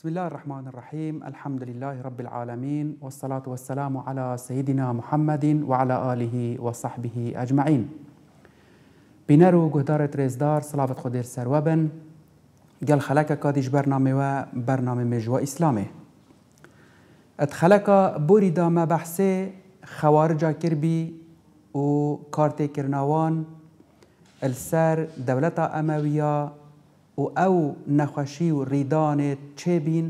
بسم الله الرحمن الرحيم الحمد لله رب العالمين والصلاة والسلام على سيدنا محمد وعلى آله وصحبه أجمعين بنارو گهدار ترزدار صلاة خدير سروابن قال خلق كادش برنامه و مجوى إسلامه اتخلق بوريدا ما بحثي خوارجا كربي و كارتي كرناوان السر دولة أموية و ئەو نەخۆشی و ڕیدانێت چێبین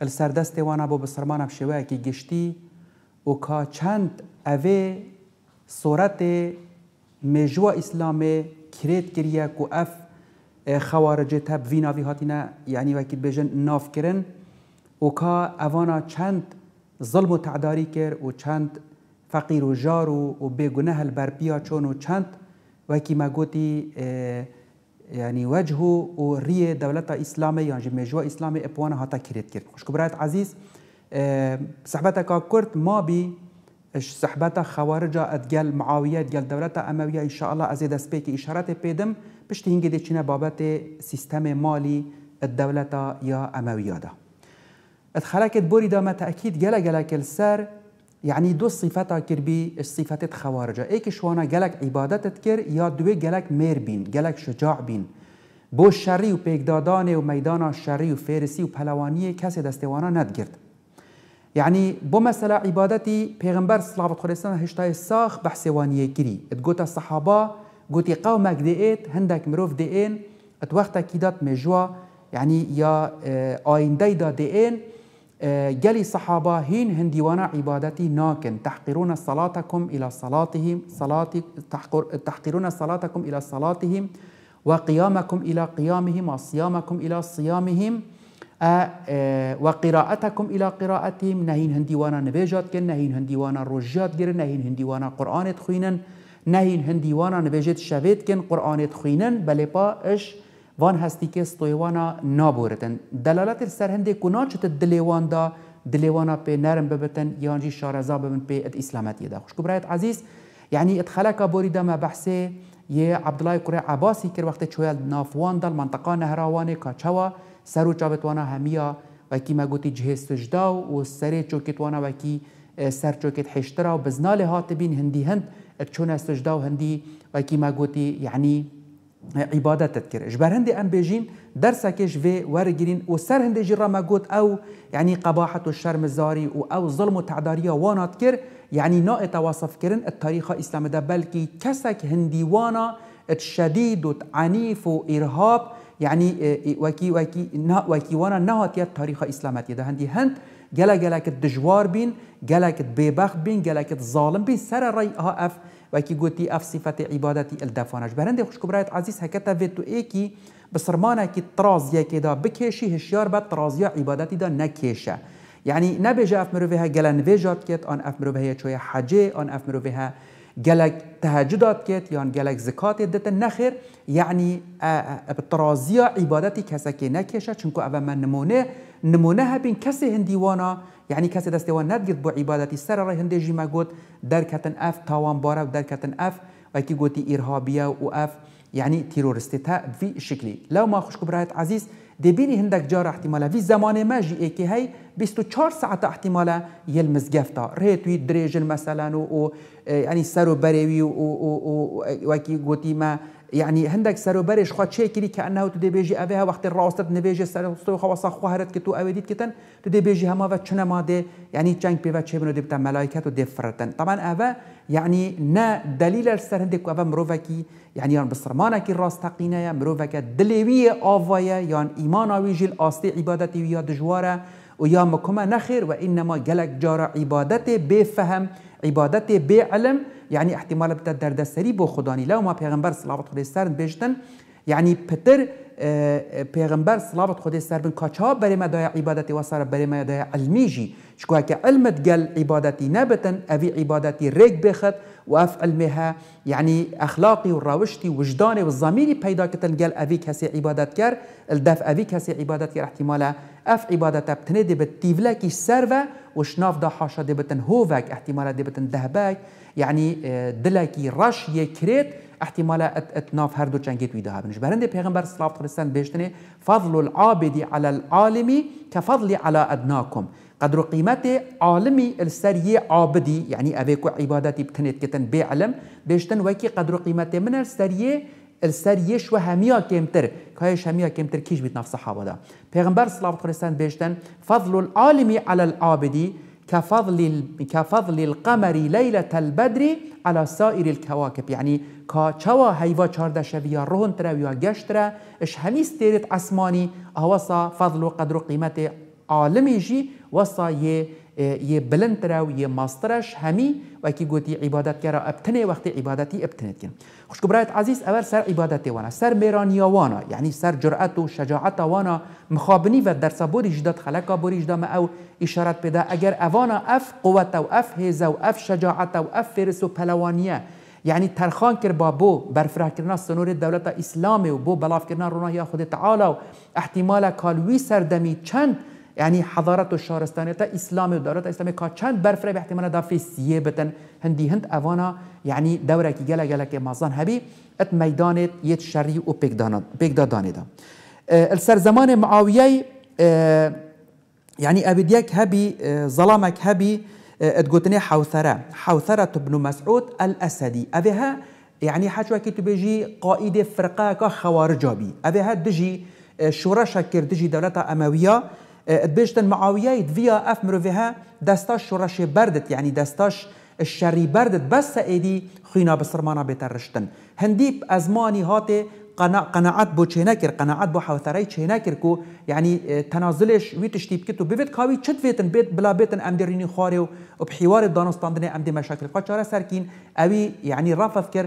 ئەل سەردەستێوانە بۆ بەسەرمانە شێوەیەکی گشتی و کا چەند ئەوێ سۆرەتێ مێژوە ئیسلامێ کرێت کریە و ئەف خەوارەجێت هەب ڤیناوی هاتیە یعنی وەکیت بێژن نافکردن و کا ئەوانە چەند زڵم و تعداری کرد و چەند فەقیر و ژار و و بێگونە هەلبەرپیا چۆن و چەند وەکی مەگوتی يعني وجهه وريه دولتها إسلامية يعني مجوا إسلامي إبوانا هاتا كريت كرت خوش كبرات عزيز آه، صحبتك كرت ما بي صحبتها خوارجة أدجال معاوية أدجال دولتها أموية إن شاء الله أزيد سبيك إشارات بيدم باش تهينجي دي چينا بابات سيستم مالي الدولة يا أموية دا اتخلاكت بوري دا ما تأكيد جلا جلا كل سر يعني دو صفاتا كربي الصفات خوارجه ايك شوانا جالك عبادتت تكر يا دوي جالك مير بين جالك شجاع بين بو شري و پیگدادان و ميدانا شري و فارسي و پلوانی كاسي دستوانا ندگرد يعني بو مثلا عبادتي پیغمبر صلوات خدایستان هشتاي ساخ بحثوانیه كري ات گوتا صحابه قومك دئيت هندك مروف دئين اتوقتا كيدات مجوا يعني يا اه، آینده دا قالي آه، صحابة هين هندي وانا عبادتي ناكن تحقرون صلاتكم إلى صلاتهم صلاة تحقر تحقرون صلاتكم إلى صلاتهم وقيامكم إلى قيامهم وصيامكم إلى صيامهم آه، آه، وقراءتكم إلى قراءتهم نهين هندي وانا نبيجات كن نهين هندي وانا رجات كن نهين هندي وانا قرآن تخينن نهين هندي وانا نبيجت شابيت كن قرآن تخينن بل با إش وان هستی که استویوانا نابورتن دلالت سر هنده کنا چت دلیوان دا دلیوانا پی نرم ببتن یانجی شارزا ببن پی ات اسلامتی دا خوش برایت عزیز یعنی اتخلق بوریدا ما بحثه یه عبدالله قره عباسی کر وقت چویل نافوان دل منطقه نهراوانه کاچوا سرو چابتوانا همیا وکی ما گوتی جهه سجدا و سر چوکتوانا وکی سر چوکت حشترا و بزنال هاتبین هندی هند چون سجدا و هندی وکی ما گوتی یعنی عبادة تذكر إجبار هندي ام بيجين درسا كيش في ورگیرین و هندي هنده ما قوت او يعني قباحة و شرم او ظلم و وانا تكر يعني یعنی نا اتواصف کرن التاریخ اسلام ده بلکی كسك هندي وانا الشديد و وإرهاب يعني آه، آه، وكي وكي نا وكي وانا نهاتیت تاریخ اسلامتی ده هندي هند جلا جلا كت دجوار بين جلا كت گلا بين جلا كت ظالم بين سر رأي ها اف وكي قوتي اف صفات عبادتي الدفانش برند خوش كبرات عزيز هكتا فيتو اي كي بسرمانا كي تراز كي دا بكيشي هشيار بات يا عبادتي دا نكيشه يعني نبجا اف مروفيها جلن فيجات كيت ان اف مروفيها شوية حاجة ان اف مروفيها جالك تهجدات كت يعني جالك زكات دت النخر يعني آه، آه، بترازيا عبادتي كسكي نكشة چونكو أبا من نمونه نمونه بين كسي هنديوانا يعني كسي دستوان ندقد بو عبادتي سر راه هندي جيما قوت دركتن أف تاوان بارا ودركتن أف وكي قوتي إرهابية وأف يعني تيرورستي في شكلي لو ما خوشكو برايت عزيز دبيري هندك جار احتمالا في زمان ما جي اي كي هي 24 ساعة احتمالا يلمز قفتا ريتوي دريجل مثلا و يعني سارو بريوي و وكي قوتي ما يعني هندك سر برش خو تشكري كانه تدي بيجي ابيها وقت الراست نبيجي سر استو خواص خو هرت كتو اوديت كتن تدي بيجي هما وتشنا ماده يعني تشانك بيفا تشبنو دي بتاع ملائكه تدي فرتن طبعا افا يعني نا دليل السر هندك افا مروفكي يعني يان كي الراس تقينا مروفكا دليوي افايا يان ايمانا ويجي الاستي عبادتي ويا دجواره ويا مكما نخير وانما جلك جار عبادته بفهم عبادته بعلم يعني احتمال بدە دەردەسەری بۆ خودانی لەو ما پیغمبر صلوات خدای سرن بێژتن يعني بتر اه، اه، پیغمبر صلوات خدای سر بن کاچا بری ما دای عبادتی و سر بری ما دای علمی جی چکو که علمت گل عبادتی نبتن اوی عبادتی ریگ بخد و اف علمها یعنی اخلاقی و راوشتی وجدانی و زمینی پیدا کتن گل اوی کسی عبادت کر الدف اوی کسی عبادت کر احتمالا اف عبادت بتنه دی بت تیولکی سر و وشناف دا حاشا دی بتن هووک احتمالا دی بتن دهبک یعنی اه، دلکی رش یکریت ات اتناف هر دو چنگی توی ده هبن جبرند پیغمبر صلاة خرسان بیشتنه فضل العابد على العالم كفضل على ادناكم قدر قيمة عالمي السرية عابدي يعني أبيكو عبادتي بكنت كتن بعلم بيشتن وكي قدر قيمة من السرية السرية شو هميا كمتر كايش هميا كمتر كيش بيت نفس صحابة دا پیغمبر صلاة خرسان بيشتن فضل العالمي على العابدي كفضل كفضل القمر ليلة البدر على سائر الكواكب يعني كا چوا هيوا چاردا شبيا رهن ترى ويا گشترا اش هميس تيرت عسماني هوصا فضل وقدر قيمته عالمي جي وصا يه یه بلندتر و یه ماسترش همی وکی گوتی عبادت کرا ابتنه وقتی عبادتی ابتنت کن خوش برایت عزیز اول سر عبادت وانا سر میرانیا وانا یعنی سر جرأت و شجاعت وانا مخابنی و در صبوری جدات خلقا بوری جدا ما او اشارت پیدا اگر اوانا اف قوت و اف هیزه و اف شجاعت و اف فرس و پلوانیه یعنی ترخان کر با بو برفره کردن سنور دولت اسلام و بو بلاف کردن رونای خود تعالی و احتمال کالوی سردمی چند يعني حضارة الشارستانية تا اسلام و دولت اسلامی کا چند برفره باحتمالة دا في سيه بتن هندي هند أفانا يعني دوره كي گله گله كي مازان هبي ات ميدانة يت شري و دا پیگدادانه دا السر زمان معاویه يعني اه، أبديك هبي اه، ظلامك هبي اه، اتقوتني حوثرة حوثرة ابن مسعود الأسدي أبيها يعني حاجة كي تبيجي قائد فرقاك خوارجابي أبيها دجي شورا شكر دجي دولة أموية قديش المعاويات فيا اف مروفيها دستاش شورش بردت يعني دستاش الشري بردت بس ايدي خينا بسرمانا بترشتن هنديب ازماني هاتي قناعت بو چه نکر قناعت بو حوثرای چه نکر کو یعنی تنازلش وی تشتیب کتو بیت کاوی چت ویتن بیت بلا بیتن ام درینی خاره و بحوار دانستاندن ام دی مشاکل قاچاره سرکین اوی یعنی رافض کر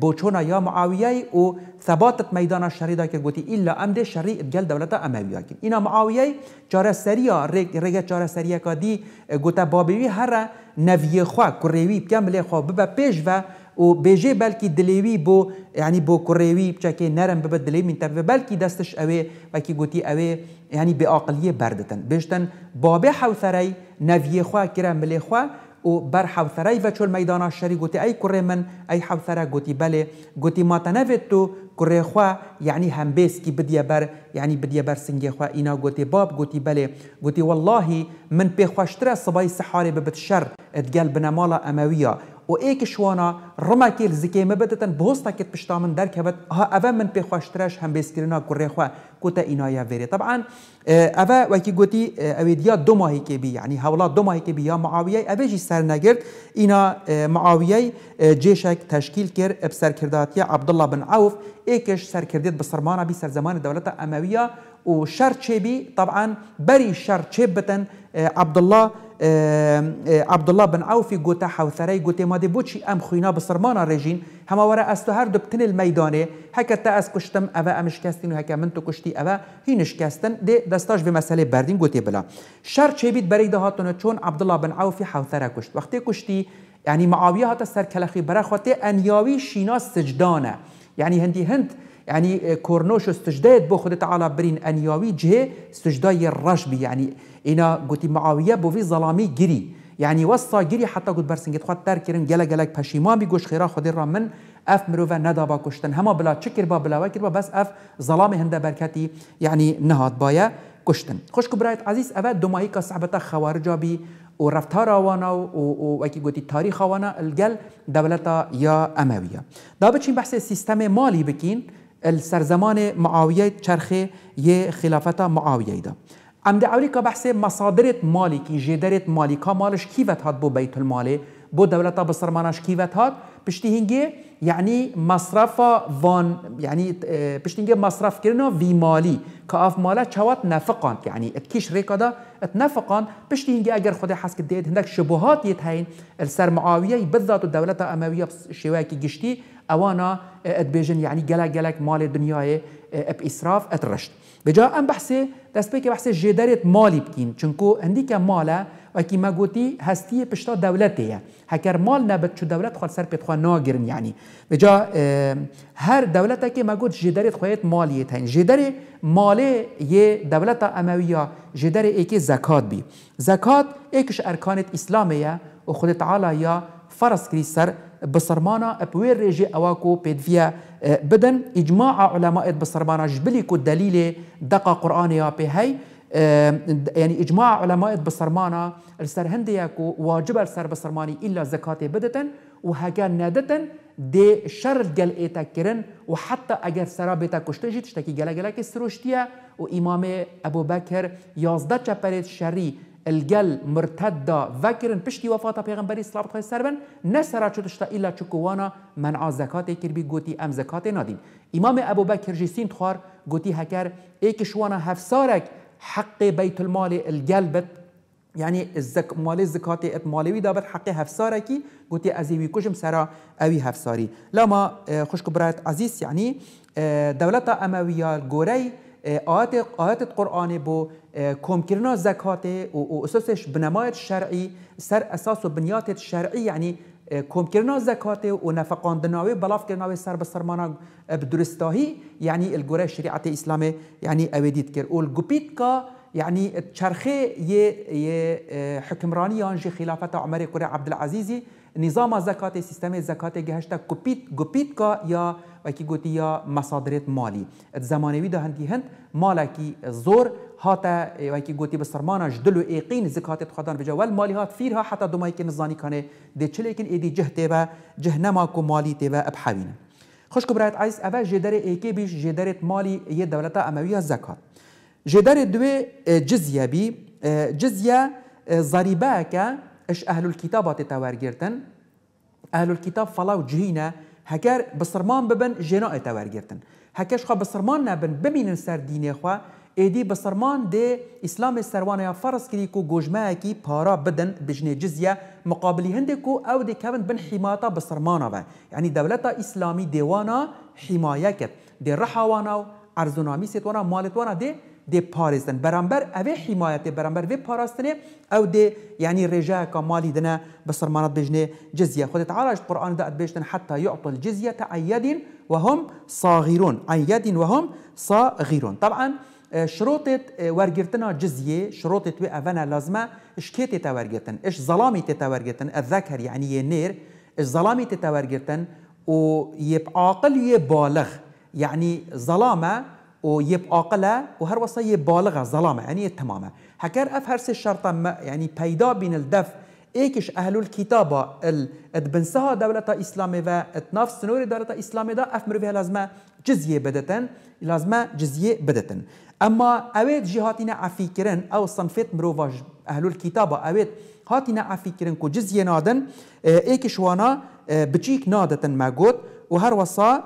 بوچونا یا معاویه او ثباتت میدان شریدا که گوتی الا امد شری گل دولت امویه کن اینا معاویه چاره سریا رگ رگ چاره سریا کادی گوتا بابوی هر نوی خوا کریوی بکم له خوا به پیش و او بیجه بلکی دلیوی بو یعنی بو کریوی بچکه نرم به دلی من تبه بلکی دستش اوه و کی گوتی اوه یعنی به عقلیه بردتن بشتن بابه حوثری نوی خوا کرم له خوا او بر حوثرای و چول میدانا شری گوتی ای کره من ای حوثره گوتی بله گوتی ما تنوید تو کره خوا یعنی هم بیس کی بدیه بر یعنی بدیه بر سنگی خوا اینا گوتی باب گوتی بله گوتی والله من پی خوشتره صبای سحاره ببت شر اتگل بنمالا امویا و ایک شوانا رما کیل زکی مبدتن بوستا کت پشتا من درک هبت ها اوا من پی خواشترش هم بیسکرنا گره خوا گوتا اینایا ویری طبعا اوا وکی گوتی اویدیا دو ماهی که بی یعنی حولا دو ماهی که بی یا معاویه اوی جی سر نگرد اینا معاویه جیشک تشکیل کر بسر کرداتی عبدالله بن عوف ایکش سر کردید بسرمانا بی سر زمان دولت امویه و شر چه بی طبعا بری شر چه بتن عبدالله عبد الله بن عوفی حوثری حوثره ما دی بوچی ام خوینا بسرمانا رژین همه وره از تو هر دو بتن المیدانه هکه تا از کشتم اوه ام شکستین و هکه من تو کشتی اوه هین شکستن دی دستاش به مسئله بردین گوته بلا شر چه بید بری ده هاتونه چون الله بن عوفی حوثره کشت وقتی کشتی یعنی معاویه هات سر کلخی برا برخواته انیاوی شینا سجدانه یعنی هندی هند يعني آه، كورنوش استجداد بوخدت على برين انياوي جه استجداي الرجبي يعني انا قلت معاويه بو في ظلامي جري يعني وصى جري حتى قلت برسنجت خد تركرن جلا جلك ما بيقوش خيرا خد را من اف مروفا ندا با كشتن هما بلا تشكر با بلا با بس اف ظلام هندا بركاتي يعني نهاد بايا كشتن خوش كبرايت عزيز افا دومايكا صعبتا خوارجا بي و رفتارا وانا و وكي قلت تاريخ وانا الجل دولتا يا امويه دابتشين بحث السيستم مالي بكين السرزمان معاوية شرخ ي خلافة معاوية دا. ام ده بحث مصادر مالی جدارة مالكا مالش كيفت هاد بو بيت المال بو دولة بصرماناش كيفت هاد پشتی هنگه یعنی مصرف وان يعني پشتی هنگه مصرف كرنا في مالي كاف مالا چوات نفقان يعني اتكيش ریکا دا ات نفقان هنگه اگر خدا حسك ديد دید شبهات يتهين السر معاوية بالذات دولتا امویه شواكي گشتی اوانا ادبيجن آه، يعني جلك مال الدنيا آه، اب اسراف اترشت بجا ام بحثي دست دسبيكي بحثي جدارة مالي بكين چونكو هنديك مالا وكي ما قوتي هستيه بشتا دولتي هكار مال نبت شو دولت خال سر بتخوا ناقرن يعني بجا آه، هر دولتك ما قوت جدارة خواهيت مالي هين جدارة مالي يه دولتا اموية جدارة ايكي زكاة بي زكاة ايكش اركانت اسلامية وخد تعالى يا فرس كريسر بصرمانا بوير ريجي اواكو بيدفيا آه، بدن اجماع علماء بسرمانا جبلي كو دليل دقا قرانيا بهي آه، يعني اجماع علماء بصرمانا السر هندياكو واجب السر بصرماني الا زكاه بدتن وهكا نادتن دي شر قال ايتاكرن وحتى اگر سرابتا كشتجي تشتكي قال قال سروشتيا وامام ابو بكر يازدا چپرت شري الجل مرتدة وكرن پشتی وفاتا پیغمبری صلوات خواهی سر بن نسرا چوتشتا إلا چکوانا منع زکاتی کر بی گوتی ام زكاة نادين امام ابو بکر جسین خوار گوتی هکر ایکشوانا هفسارك حق بيت المال الجل بت يعني الزك مال الزكاة ات مالي ويدا بت حق هفسارك قلت أزيوي كجم سرا أوي هفساري لما اه، خشك برات عزيز يعني اه، دولة أموية الجوري آیات آیات قرآن بو اه، کمکردن زکات و اساسش بنمایت شرعی سر اساس و بنیات شرعی یعنی اه، کمکردن زکات و نفقان نفقاندناوی بلاف کردناوی سر به سرمانا اه، بدرستاهی یعنی الگوره شریعت اسلام یعنی اویدید کرد و الگوپیت که يعني تشرخي ي حكمرانيان جي خلافة عمر كوري عبد العزيزي نظام زکات سیستم زکات گهشت گپید گپید کا یا وکی گوتی یا مصادرت مالی زمانوی ده هندی هند مالکی زور هاتا وکی گوتی به سرمانا جدلو ایقین زکات خدان بجا ول مالی هات فیرها حتی دمای که نزانی کنه ده چلیکن ایدی جهته و جهنما کو مالی ته و ابحوینه خوش کبرات عیس اول جدر ایکی بیش جدرت مالی یه دولتا امویه زکات جدر دوی جزیه بی جزیه ضریبه که اش اهل الكتاب تتوارگرتن اهل الكتاب فلاو جهينا هكار بسرمان ببن جنا تتوارگرتن هكاش خو بسرمان نبن ببینن سر دین خو ایدی بسرمان دی اسلام سروانه فرض کړي کو گوجما کی پارا بدن بجنه جزیه مقابل هند کو او د کبن بن حماتا بسرمانه و یعنی دولت اسلامی دیوانا حمایه کړ د رحوانا ارزونامی ستوانه مالتوانه دی دي پارستن برانبر اوه حمایت برانبر وی پاراستنه او يعني یعنی كمالي دنا دنه بسرمانات بجنه جزية خودت عالج قرآن دا بجنن حتى يعطوا الجزية عن وهم صاغرون عن وهم صاغرون طبعا شروط ورقرتنا جزية وي افنا لازمة إش كي تتورقرتن إش ظلامي تتورقرتن الذكر يعني نير إش ظلامي و ويبقى عاقل يبالغ يعني ظلامة ويبقى قلا وهر وصية بالغة ظلامة يعني تماما هكار أف هرس الشرطة يعني بيدا بين الدف ايكش اهل الكتابة اتبنسها دولة اسلامي و اتناف سنور دولة اسلامي دا أف فيها لازمة جزية بدتن لازمة جزية بدتن اما اويت جهاتنا عفيكرن او صنفت مروفاج اهل الكتابة اويت هاتنا عفيكرن كو جزية نادن ايكش اه، وانا اه، بچيك نادتن ماغوت وهر وصا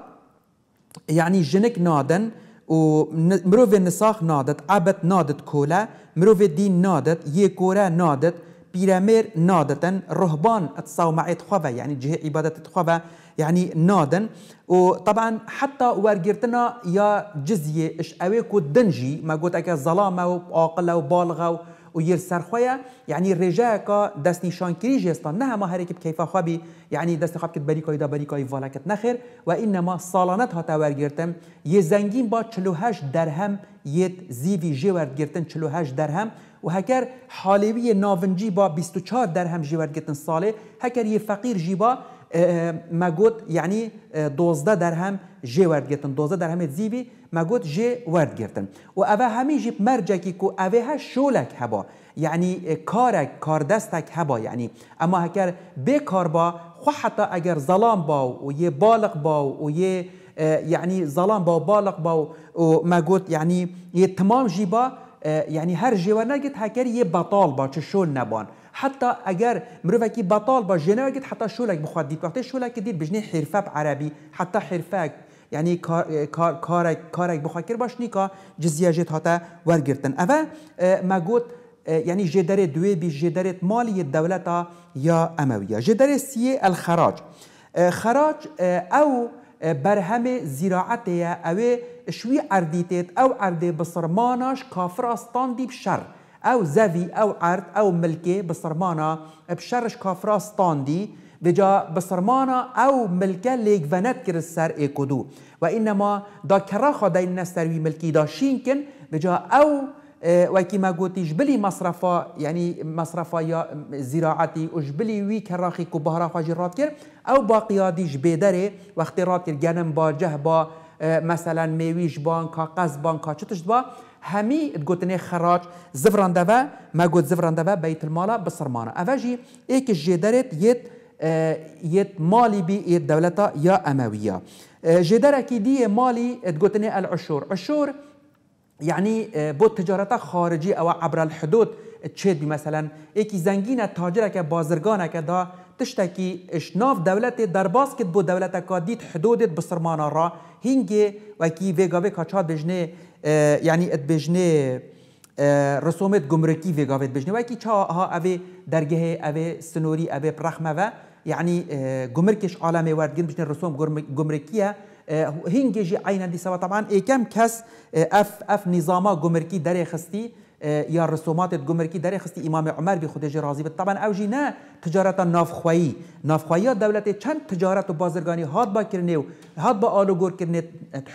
يعني جنك نادن ومروفي نساخ نادت عبت نادت كولا مروفي دين نادت يكورا نادت بيرامير نادتا رهبان تصاو مع تخوفا يعني جهة عبادة تخوفا يعني نادن وطبعا حتى ورقرتنا يا جزية اش اويكو دنجي ما قلت اكا ظلامة وعاقلة وبالغة و یر سرخویا یعنی یعنی رجاكا دستي نشان كريج يستان نها ما هريك بكيفا خابي يعني دست خاب كت بريكاي دا بريكاي فالكت نخير وإنما صالانت هاتا ورگرتم يزنگين با 48 درهم یت زیفی جی گرتن 48 درهم و هكر حالوي ناونجي با 24 درهم جي گرتن ساله هکر یفقیر جی با ما گوت یعنی دوزده درهم جی ورد گرتن دوزده درهم زیبی ما گوت جی ورد گرتن و اوه همی جیب مرجکی کو اوه ها شولک هبا یعنی کارک کاردستک هبا یعنی اما هکر بکار با خو حتی اگر ظلام با و یه بالغ با و یه یعنی ظلام با و بالغ با و ما گوت یعنی یه تمام جیبا یعنی هر جیوه نگید هکر یه بطال با چه شول نبان حتى اگر مروفکی بطال با جناگت حتی شولک بخواد دید وقتی شولک دید بجنی حرفه عربی حتی حرفه یعنی کارک کارک بخواد کر باش نیکا جزیه جت هاتا ورگرتن اوه اه، مگوت يعني اه، جدارة دويبي جدارة مالية الدولة يا أموية جدارة سي الخراج اه، خراج أو برهم زراعتها أو شوي عرديتات أو عرضي بصرماناش استان دي بشر او زوی او عرض او ملکه بسرمانا بشرش کافراس تاندی بجا بسرمانا او ملکه لیگونت کرد سر ایکودو و اینما دا کرا خدا این نستروی ملکی دا شین کن بجا او وكي ما قلتيش بلي مصرفا يعني مصرفا يا زراعتي وش بلي وي كراخي كو بهرا فاجرات كر او باقي ديش بيدري واختيارات الجنم با جهبا مثلا ميويش بان كاقز بان كاچتش با همی گوتنه خراج زفراندوه ما گوت زفراندوه بیت المالا بسرمانه اوجی ایک جدرت یت یت مالی بی یت دولتا یا امویه جدره کی دی مالی گوتنه العشور عشور يعني بو تجارت خارجي او عبر الحدود تشد مثلا اكي زنگين تاجر كه بازرگان كه دا تشتكي اشناف دولت در باز كد بو دولت كه ديت حدودت بسرمانا را هنگي وكي ويگا وكا چا بجنه یعنی ات بجنه رسومت گمرکی وی گاوت بجنه وکی چا ها اوی درگه اوی سنوری اوی برخمه و یعنی گمرکش عالمه وردگن بجنه رسوم گمرکیه هنگجی عینا دیسا و طبعا ای کم کس اف اف نظاما گمرکی دره خستی یا رسومات گمرکی در خستی امام عمر بی خودش راضی بود طبعا اوجی نه تجارت نافخویی نافخویی دولت چند تجارت و بازرگانی هات با کرنه و هات با آلوگور کرنه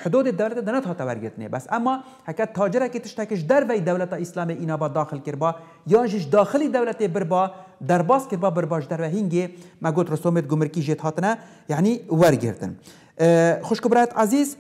حدود دولت دنت هات ورگتنه بس اما حکت تاجره که تشتکش در وی دولت اسلام اینا با داخل کربا یا جش داخلی دولت بربا در باز کربا برباش در و هنگی ما گوت رسومات گمرکی جت هاتنه یعنی ورگردن خوشکبرات عزیز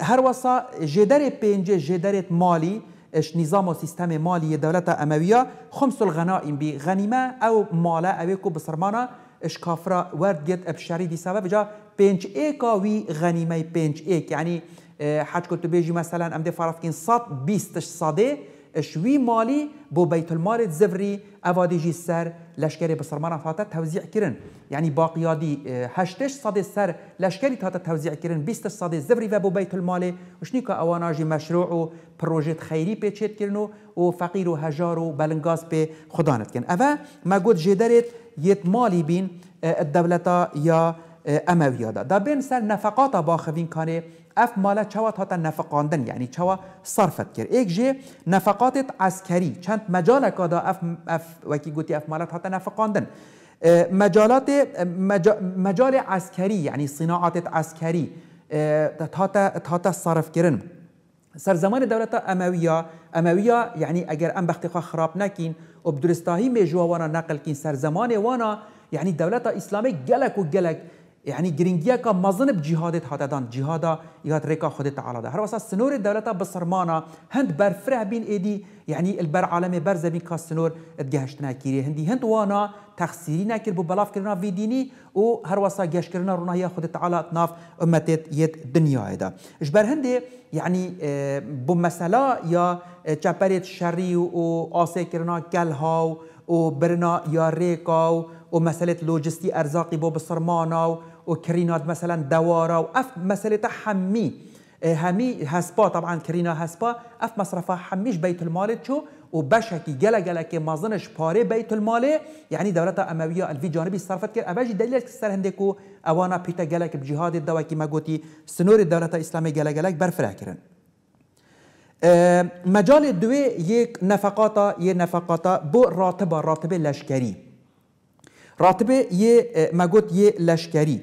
هر وسا جدر پنج جدرت مالی اش نظام و سيستم مالي دولتا اموية خمس الغنائم بغنيمة او مالا اويكو بسرمانا اش كافرا ورد جت ابشاري دي سبب جا بينج ايكا وي غنيمة بينج ايك يعني إيه، حاج كنتو بيجي مثلا ام دي فارفكين صد بيستش صدي شوي مالي بو بيت المال الزفري افادي جي سر لشكري بسرمانا فاتا توزيع كرن يعني باقي دي اه، هشتش صد سر لشكري تاتا توزيع كرن بيست صاد الزفري وبو بيت المال وشنيكا اواناجي مشروع و بروجيت خيري بيتشيت كرنو وفقير وهجار وبلنغاز بي خدانت كن افا ما قد جدرت يت مالي بين الدولتا اه، يا امويا اه، دا بين سر نفقاتا باخذين كاني اف مالا چوا تا نفقاندن یعنی چوا صرفت کرد ایک جه نفقاتت عسکری چند مجال کادا اف, اف وکی گوتی اف مالا تا نفقاندن مجالات مجا مجال عسکری یعنی صناعات عسکری تا تا صرف کردن سر زمان دولت امویا امویا یعنی اگر ام بخت خراب نکین و درستاهی میجوا وانا نقل کین سر زمان وانا یعنی دولت اسلامی گلک و گلک يعني جرينجيا كا مزن جهاد هاتا دان جهادا يات ريكا خود تعالى ده هروسا سنور الدولة بصرمانا هند برفره بين ايدي يعني البر عالمي بر زمین کا سنور ادگهشتنا كيري هندي هند وانا تخسيرينا نكر بو بلاف كرنا في ديني و هروسا جهش گهش كرنا روناهيا خود تعالى اتناف امتت يد دنيا ده اجبر هندي يعني اه، بو مسلا يا اه، چپرت شري و آسي كرنا كالهاو و برنا يا ريكاو و مسألة لوجستي أرزاقي بو و وكرينات مثلا دواره واف مساله حمي همي آه، هسبا طبعا كرينا هسبا اف مصرفا حميش بيت المال شو وبشكي جلا جلا كي ما ظنش باري بيت المال يعني دولة أموية الفي جانبي صرفت كر أباجي دليل كسر هندكو أوانا بيتا جلا بجهاد الدواء ما قوتي سنور الدولة الإسلامية جلا جلا برفرا كرن آه، مجال الدواء يك نفقاتا يه نفقاتا بو راتبة راتبة لشكري راتبه یه مگوت یه لشکری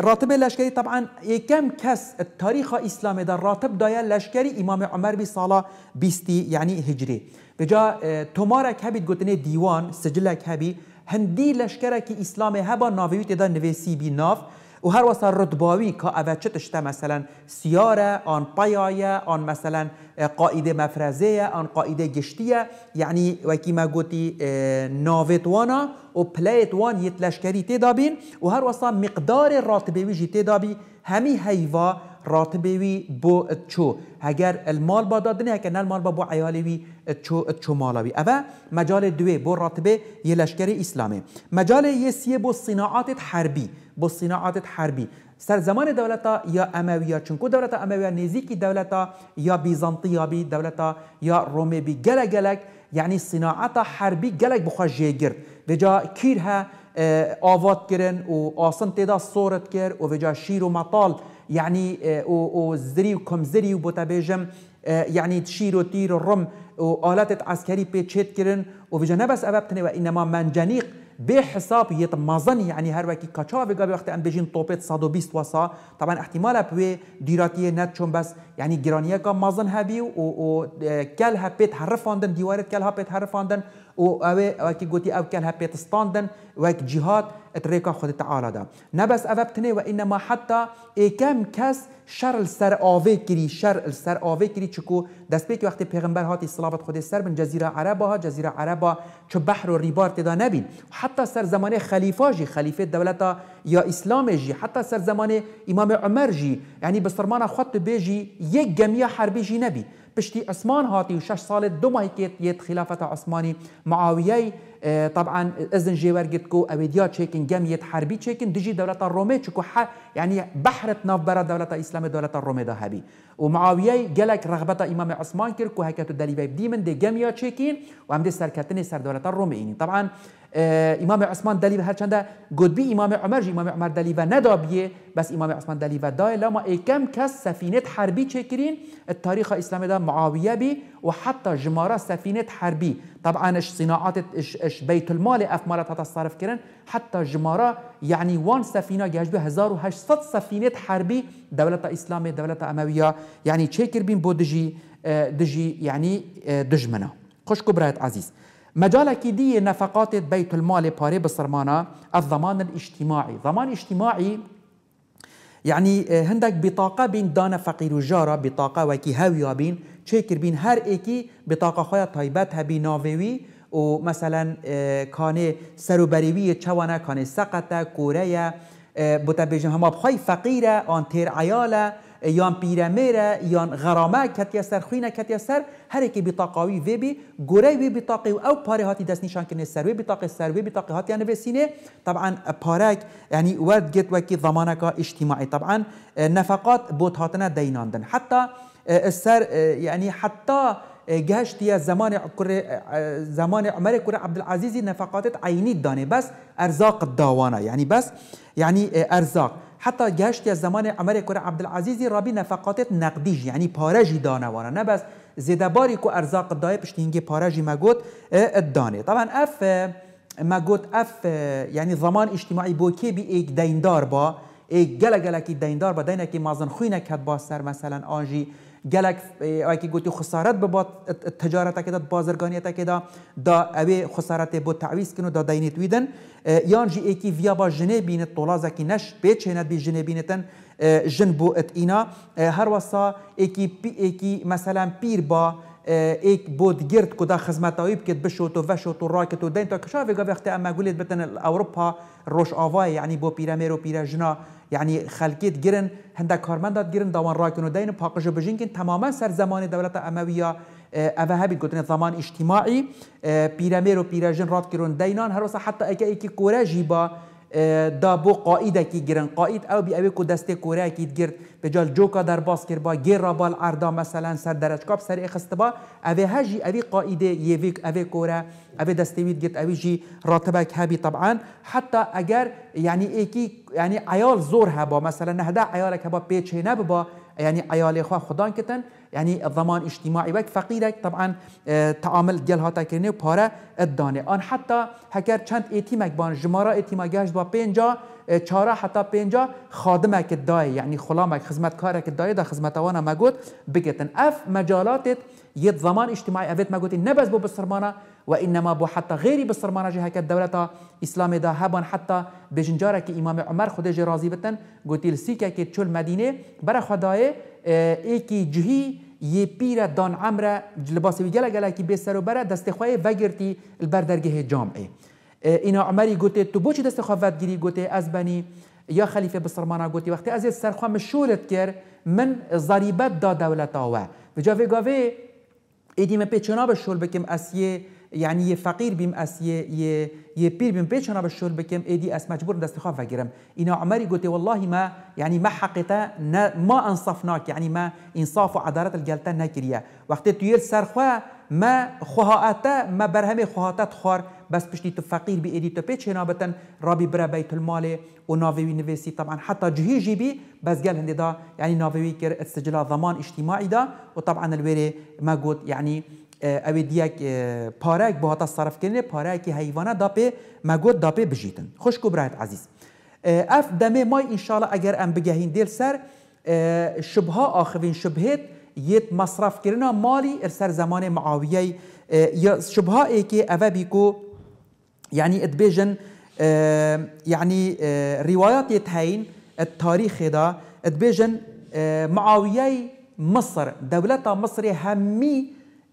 راتبه لشکری طبعا یکم کس تاریخ اسلام در راتب دایه لشکری امام عمر بی سالا بیستی یعنی هجری بجا تمارک هبید گوتنه دیوان سجلک هبی هندی لشکرکی اسلام هبا ناویوی تدا نویسی بی ناف و هر واسه رتباوی که اوه چه تشته مثلا سیاره آن پایایه آن مثلا اه، قاعده مفرزه آن قاعده گشتیه یعنی وکی ما گوتی اه، ناویتوانا و پلیت وان یتلشکری تیدابین و هر واسه مقدار راتبه ویجی تیدا همی هیوا راتبه وی بو اتچو اگر المال با دادنه اگر نه المال با بو عیالی وی اتچو اتچو مالا وی اوه مجال دوی بو راتبه یه لشکر اسلامه مجال یه سیه بو صناعات حربی بو صناعات حربی سر زمان دولتا یا امویا چونکو دولتا امویا نزیکی دولتا یا بیزانتی یا بی دولتا یا رومی بی گلگ گلگ یعنی صناعت حربی گلگ بخواه جیگرد و جا کیر ها اه، آواد کرن و آسان تیدا صورت کرد و وجا شیر و مطال يعني آه، او او زري وكم زري وبوتابيجم آه، يعني تشير وتير الرم وآلات عسكري بيتشيت كرن وفي جنبس أبابتني وإنما منجنيق بحساب يتمازن يعني هر وکی کاچا و گابی وقت ام بجین توپت 120 واسا طبعا احتمال به دیراتی نت چون بس یعنی يعني گرانیه کا مازن هبی و, و کل آه، هپت حرفاندن دیوارت کل هپت حرفاندن و وکی گوتی او کل هپی تستاندن وک جهاد اتریکا خود تعالی دا نبس او بتنه و انما حتی ایکم کس شر سر آوه کری شر سر آوه کری چکو دست به وقتی پیغمبر هاتی صلابت خود سر بن جزیره عربا ها جزیره عربا چو بحر و ریبار تدا نبین حتی سر زمان خلیفه جی خلیفه دولتا یا اسلام جی حتی سر زمان امام عمر جی یعنی بسرمان خود بیجی یک گمیه حربی جی نبی بشتي عثمان هاتي وشش صالة سال كيت ماهی خلافة عثماني معاوية اه، طبعا اذن جيور قلت كو اوديا جم جميت حربي تشيكن دجي دولة الرومي تشكو يعني بحرت نافبرا دولة الاسلام دولة الرومي ذهبي ومعاوية جلك رغبة امام عثمان كيركو هكا تدلي ديمن دي جم جميا تشيكين وعم دي سركتني سر دولة الرومي يعني طبعا آه، امام عثمان دلی و هرچند گود بی امام عمر جی امام عمر دلی و ندابیه بس امام عثمان دلی و دای لما ایکم کس سفینت حربی چکرین تاریخ اسلام دا معاویه بی و حتی جمارا سفینت حربی طبعا اش صناعات اش بیت المال اف مالت حتی صرف کرن حتی جمارا یعنی وان سفینه و 1800 سفینت حربی دولت اسلام دولت امویه یعنی چکر بین بودجی اه، دجی یعنی اه، دجمنا خوش كبرات عزیز مجال دیگه نفقات بیت المال پاره بسرمانا الضمان الاجتماعي ضمان اجتماعي يعني هندك بطاقة بين دانا فقير وجارة بطاقة وكي هاوية بين تشكر بين هر ايكي بطاقة خويا طيبتها بين ناويوي و مثلا كان سروبريوي چوانا كان سقطة كوريا بوتا بيجن هما بخوي فقيرة آن تير عيالة یان پیرمره یان غرامه کتی سر خوینه کتی سر هر کی بطاقوی وی بی گوری وی بطاقه او پاره هاتی دست نشان کنه سر وی بطاقه سر وی بطاقه هاتی یعنی سینه طبعا پارک یعنی ورد گت وکی ضمانه اجتماعی طبعا اه، نفقات بوت هاتنه دیناندن حتی اه، سر اه، یعنی حتی جهشت يا زمان كر زمان عمر كر عبد العزيز نفقات عینی دانه بس ارزاق الدوانه یعنی بس یعنی ارزاق حتی گشتی از زمان عمر کره عبدالعزیزی رابی نفقات نقدیجی یعنی پارجی دانوانه نه بس زیده باری که ارزاق دای پشتینگی پارجی مگوت دانه طبعا اف مگوت اف یعنی زمان اجتماعی بو که بی ایک دیندار با ایک گله دیندار با دینه که مازن خوینه کد با سر مثلا آنجی گەلک ئەوکی گوتی خسارەت ببات تجارەتەکەدا بازرگانیەتەکەدا دا ئەوێ خسارەتێ بۆ تعویزکن و دا دەینێتویدن یان ژی ئێکی ڤیابا ژنێ بینێت تۆلازەکی نەش پێچێنە بی ژنێ بینێتن ژن بۆ ئەتئینا هەروەسا ئێکی ئێکی مەسەلام پیر با ایک بود گرد کدا خدمتایی بکت بشوت و وشوت و راکت و دین تا کشا وگا وقت اما گولید بتن اوروپا روش آوای یعنی بو پیرامیر و پیرجنا یعنی خلکیت گیرن هنده کارمندات گیرن داوان رای کنو دین پاقش بجین کن تماما سر زمان دولت امویا اه، اوه هبید گوتن زمان اجتماعی اه، پیرمیر و پیرجن رات کرون دینان هر حتی اکه ایکی کوره جیبا دا بو قائده کی گرن قائد او بی اوی کو دست کوره کی گرد بجال جوکا در باس کر با گیر را بال اردا مثلا سر درج کاپ سر اخست با اوی هجی اوی قائد یوی اوی کوره اوی دسته وید گرد اوی جی راتبه هبی طبعا حتی اگر یعنی يعني ایکی یعنی يعني عیال زور ها با مثلا نهدا عیالک هبا پیچه با يعني عيالي خوا خدان كتن يعني الضمان اجتماعي وك فقيرك طبعا تعامل ديال هاتا كرني بارا دانه آن حتی هکر چند ایتیمک بان جمارا ایتیمک هاش با بینجا چارا حتی بینجا خادمک الدای یعنی یعنی خلامک خدمتکارک الدای دا خدمتوانا مگوت بگتن اف مجالات یک زمان اجتماعی اوید ما گوتین نه بس بو بسرمانه و انما بو حتی غیری بسرمانه جه هکت دولتا اسلام دا هبان حتی بجنجاره که امام عمر خودش راضی بتن گوتیل سیکه که چول مدینه برا خدای ایکی جهی یه پیر دان عمره لباسی گله گله که به سر و بره دست خواهی وگرتی البردرگه جامعه اینا عمری گوته تو بوچی دست خواهد گیری گوته از بنی یا خلیفه بسرمانه گوتی وقتی از سرخواه مشورت کرد من ضریبت دا دولتا و بجا وگاوه ایدیم به چناب شل بکم از یه يعني يه فقير بيم اس يه يه بير بيم بيش انا به بكم بکم دي اس مجبور دست خاف فقيرم انا عمري قلت والله ما يعني ما حقيتا ما انصفناك يعني ما انصاف و عدالت الگلتا وقت وقتی توی سرخواه ما خواهاتا ما برهم خواهاتت خوار بس پشتی تو فقیر بی ایدی تو پیچ هنابتن رابي برا بیت المال و ناوی نویسی طبعا حتی جهی جی بی بس قال هندي دا يعني ناوي كر استجلا ضمان اجتماعي دا وطبعا الويري ما قلت يعني اوی دیک پاره به هات صرف کردن پارک حیوانات دا په مگود دا په بجیتن خوش کو برایت عزیز اف دمه ما ان اگر ام بگهین دل سر شبها آخوین شبهت یت مصرف کرنا مالی ارسر زمان معاویه یا شبها ای که اوه بیکو یعنی بیجن یعنی روایات یتهین التاريخ دا بیجن معاویه مصر دولت مصر همی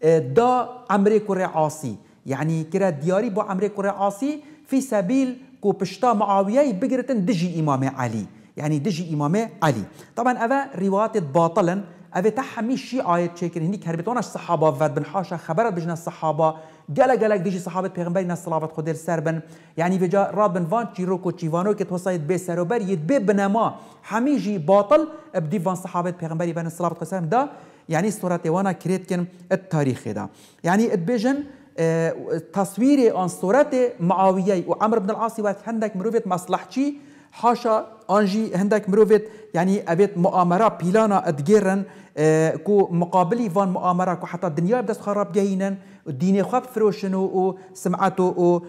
آه، دا عمري كوري عاصي يعني كرا دياري بو عمري كوري عاصي في سبيل كو بشتا معاوية بقرتن دجي إمام علي يعني دجي إمام علي طبعا أفا روايات باطلا أفا تحمي شي آية شكر هنيك كهربتوناش صحابة فاد بن حاشا خبرت بجنا الصحابة قال قالك ديجي صحابة ناس صلاة خدير سربن يعني فجا رابن فان تشيروكو تشيفانو كي توصيت بي سروبر يتبي بنما حميجي باطل بديفان صحابة بيغمبري بن صلاة خدير دا يعني صورة وانا كريت كن التاريخ دا يعني اتبجن آه، تصويري عن صورة معاوية وعمر بن العاص وقت هندك مروفت مصلحتي حاشا انجي هندك مروفت يعني ابيت مؤامرة بيلانا اتجيرن آه، كو مقابلي فان مؤامرة كو حتى الدنيا بدس خراب جاينن دین خواب فروشن و سمعت و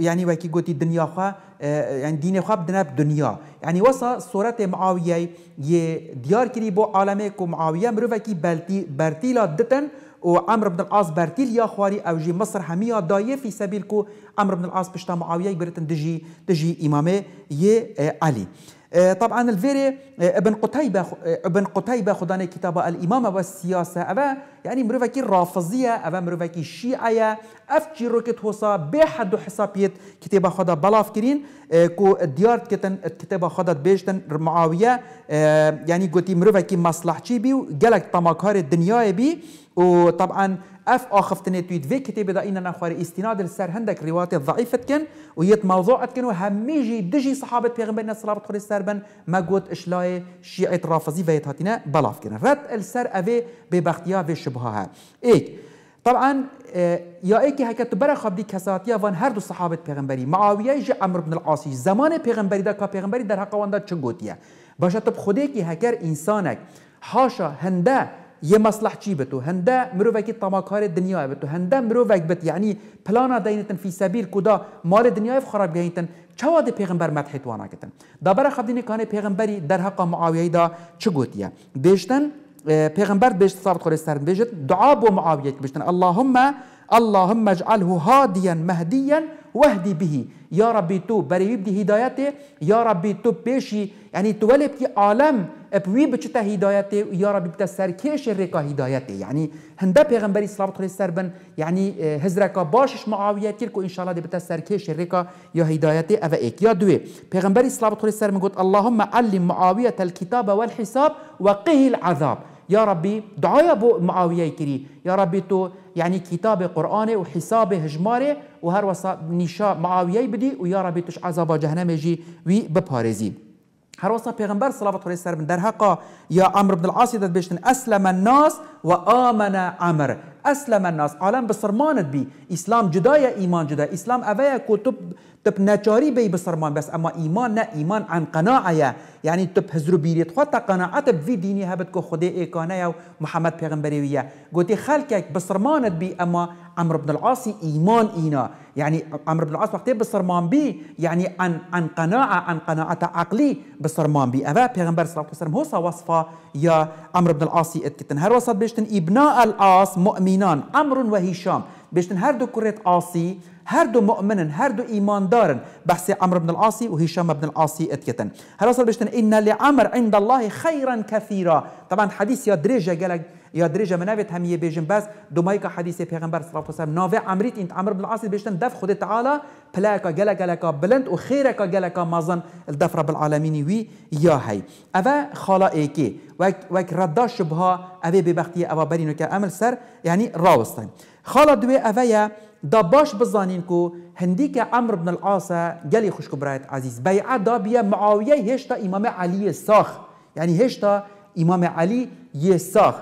يعني وكي قلتي الدنيا خوا يعني اه، ديني خواب دناب بدنيا يعني وصل صورة معاوية ديار كري بو عالمك ومعاوية مروفكي بلتي برتيلا دتن عمر بن العاص بارتيل يا خواري او جي مصر حميه دايه في سبيلكو عمرو بن العاص بشتا معاويه يبرتن دجي دجي امامه ي اه، علي آه، طبعا الفيري آه، ابن قتيبة آه، ابن قتيبة خداني كتابة الإمامة والسياسة أبا يعني مروفاكي رافضية أبا مروفاكي شيعية أفجي روكت هوسا بحد حسابيت كتابة خدا بلاف كرين كو ديارت كتن كتابة خدا بيجتن معاوية يعني قوتي مروفاكي مصلحتي بي وقالك طماكار الدنيا بي وطبعا اف اخف تنتويد في كتاب دا انا خواري استناد السر هندك روايات ضعيفة كن ويت موضوع كن وهميجي دجي صحابة بيغمبرنا صلاة خوري السربن ما قوت اشلاي شيعة رافضي فيت هاتنا بلاف كن رد السر افي ببختيا في شبهها ايك طبعا آه، يا ايك هكا تبرا خاب دي كساتيا فان هر دو صحابة بيغمبري معاوية جي عمر بن العاصي زمان بيغمبري دا که پیغمبری در حق وان دا چه گوتیه تب خوده که انسانك حاشا هنده یه مصلح چی بتو هندا مروکی تماکار دنیا بتو هندا مروک بت یعنی پلانا دینتن فی سبیل کدا مال دنیا خراب گینتن چوا د پیغمبر مدح توانا دا بر خدین کانه پیغمبری در حق معاویه دا چه گوتیه دیشتن اه، پیغمبر بهش ثابت خور سر بيجت دعا بو معاویه بيجتن اللهم اللهم اجعله هاديا مهديا واهدي به يا ربي تو بريب دي هدايته يا ربي تو بيشي يعني تولب كي عالم ابوي بچتا هدايته یا ربي بتا كيش رکا هدايته يعني هندا پیغمبری صلوات الله عليه وسلم يعني آه، هزرکا باشش معاويه تیر کو ان شاء الله دي بتا كيش رکا يا هدايته او ايك يا دوي پیغمبری صلوات الله عليه وسلم میگفت اللهم علم معاويه الكتاب والحساب وقه العذاب يا ربي دعايا بو معاوية كري يا ربي تو يعني كتاب قرآن وحساب هجماري وهر وصا نشا معاوية بدي ويا ربي توش عذاب جهنم جي وي ببارزي هر وصف پیغمبر صلوات الله سر در حقا یا عمرو بن العاص دت بشتن اسلم الناس و آمن عمر اسلم الناس عالم بسرمانت بی اسلام جدای ایمان جدا اسلام اوه کتب تب ناچاری بي بسرمان بس اما ايمان نا ايمان عن قناعه يا يعني تب هزرو بیریت خود قناعه تب في ديني هبت که اي ایکانه يا محمد پیغمبری ویا خالك خلکک بسرمانت بي اما عمرو بن العاص ايمان اينا يعني عمرو بن العاص وقت بسرمان بي يعني عن عن قناعه عن قناعه عقلي بسرمان بي ابا پیغمبر صلى الله عليه وسلم هو وصفه يا عمرو بن العاص اتكتن هر وسط بيشتن ابناء العاص مؤمنان عمرو وهشام بيشتن هر دو كريت عاصي هر دو مؤمنن هر دو دارن بحث عمرو بن العاصي وهشام بن العاصي اتكتن هل اصل بشتن ان لعمر عند الله خيرا كثيرا طبعا حديث يا دريجه قالك يا من منافت هم بيجن بس دومايكا حديث پیغمبر صلى الله عليه وسلم نافع عمريت انت عمرو بن العاصي بشتن دف خود تعالى بلاكا قالك قالك بلند وخيرك قالك مازن الدف رب العالمين وي يا هي اوا خلائكي وك وك ردا شبها اوي ببختي اوا برينو كامل سر يعني راوستن خالد دوي اويا دا باش بزانين كو هنديك که عمر بن العاص گلی خوش برایت عزيز بیعت دا بيا معاويه هشتا امام علي الساخ يعني هشتا امام علي يساخ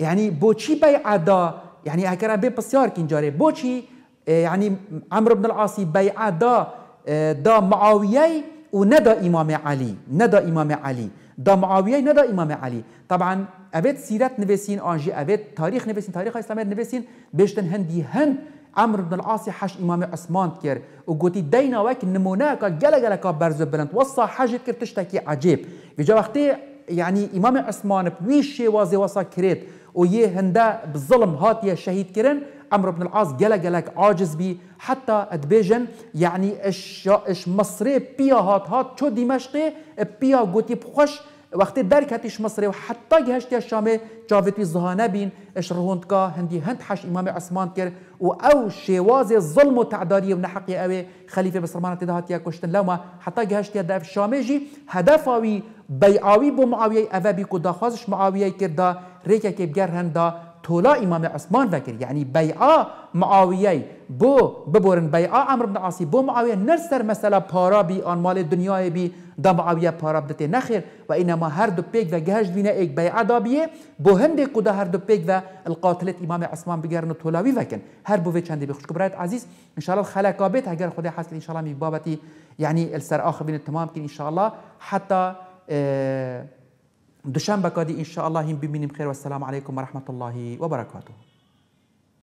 يعني بوشي بو دا يعني اگر بي بسيار کنجاره بو چی اه، یعنی عمر بن العاصی بیعت دا اه، دا معاويه و ندا امام علي ندا امام علي دا معاويه ندا امام علي طبعا اوید سیرت نویسین أنجي اوید تاريخ نویسین تاريخ اسلامی نویسین بيشتن هندي هند عمرو بن العاص حج امام عثمان كير وقوتي دينا وك نموناك جلا جلا كبرز بلند وصا حج كير تشتكي عجيب بجا وقتي يعني امام عثمان بويش شي وازي وصا كريت ويه هندا بالظلم هات يا شهيد كرن عمرو بن العاص قلق قلق عاجز بي حتى ادبيجن يعني اش اش مصري بيا هات هات شو دمشقي بيا قوتي بخش وقتی درک هتیش مصر و حتی گهشتی شامه جاویتی زهانه بین اش که هندی هند حش امام عثمان کرد و او شواز ظلم و تعداری و نحقی اوه خلیفه بسرمانه تدهاتیا کشتن لما حتی گهشتی دف شامه جی هدف اوی بیعاوی بو معاویه اوه بی که داخوازش معاویه کرد دا ریکه که بگر هند دا تولا امام عثمان فكر يعني بيعا معاويه بو ببورن بيعا عمرو بن عاصی بو معاويه نرسر مثلا پارا بی ان مال الدنيا بي دمعویه پارا بدته نخیر و اینما هر دو پیک و گهش بینه ایک بیعه دابیه بو هنده کده هر دو پیک و القاتلت امام عثمان بگرن و تولاوی وکن هر بو چنده بخش برایت عزیز ان شاء الله خلا کابت اگر خدا حسن انشاءالله می بابتی یعنی السر آخر بین تمام کن ان شاء الله حتی اه، دشنبه کادی ان شاء الله هم ببینیم خیر و السلام علیکم و رحمت الله و برکاته